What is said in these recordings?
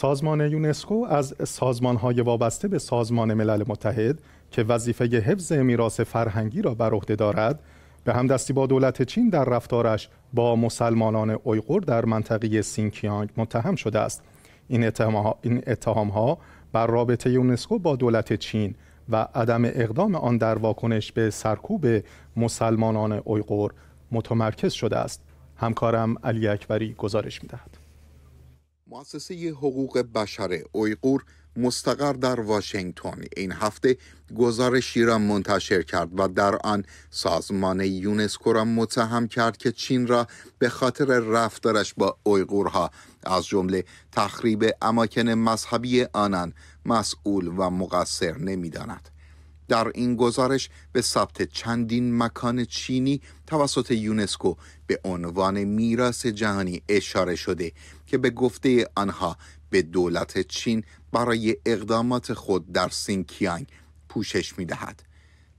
سازمان یونسکو از های وابسته به سازمان ملل متحد که وظیفه حفظ میراث فرهنگی را بر عهده دارد به همدستی با دولت چین در رفتارش با مسلمانان اویغور در منطقه سینکیانگ متهم شده است این اتهام ها بر رابطه یونسکو با دولت چین و عدم اقدام آن در واکنش به سرکوب مسلمانان اویغور متمرکز شده است همکارم علی اکبری گزارش می‌دهد. مؤسسه حقوق بشر اویغور مستقر در واشنگتن این هفته گزارشی را منتشر کرد و در آن سازمان یونسکو را متهم کرد که چین را به خاطر رفتارش با اویغورها از جمله تخریب اماکن مذهبی آنان مسئول و مقصر نمیداند در این گزارش به ثبت چندین مکان چینی توسط یونسکو به عنوان میراث جهانی اشاره شده که به گفته آنها به دولت چین برای اقدامات خود در سینکیانگ پوشش می دهد.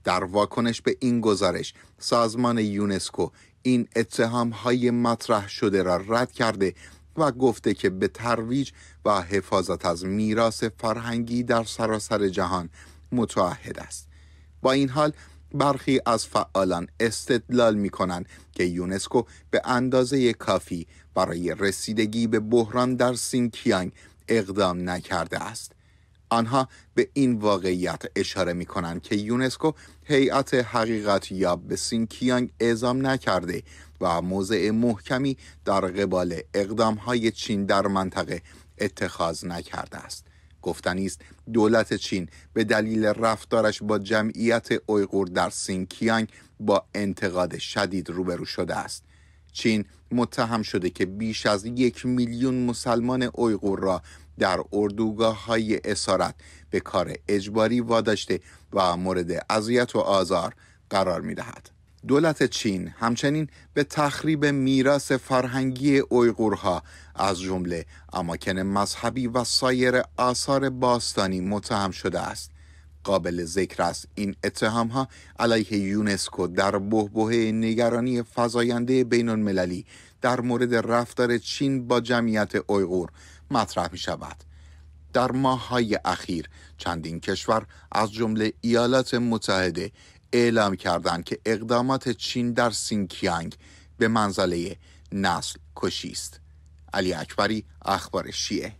در واکنش به این گزارش سازمان یونسکو این اتهام های مطرح شده را رد کرده و گفته که به ترویج و حفاظت از میراث فرهنگی در سراسر جهان متعهد است با این حال برخی از فعالان استدلال می کنند که یونسکو به اندازه کافی برای رسیدگی به بحران در سینکیانگ اقدام نکرده است آنها به این واقعیت اشاره می کنند که یونسکو هیئت حقیقت یا به سینکیانگ اعزام نکرده و موضع محکمی در قبال اقدام های چین در منطقه اتخاذ نکرده است گفتنی است دولت چین به دلیل رفتارش با جمعیت اویغور در سینکیانگ با انتقاد شدید روبرو شده است چین متهم شده که بیش از یک میلیون مسلمان اویغور را در اردوگاه های اسارت به کار اجباری واداشته و مورد اذیت و آزار قرار می دولت چین همچنین به تخریب میراث فرهنگی اویغورها از جمله اماکن مذهبی و سایر آثار باستانی متهم شده است قابل ذکر است این اتهام ها علیه یونسکو در بهبه نگرانی فزاینده بین المللی در مورد رفتار چین با جمعیت اویغور مطرح می شود در ماه های اخیر چندین کشور از جمله ایالات متحده اعلام کردند که اقدامات چین در سینکیانگ به منزله نسل کشی است علی اکبری اخبار شیعه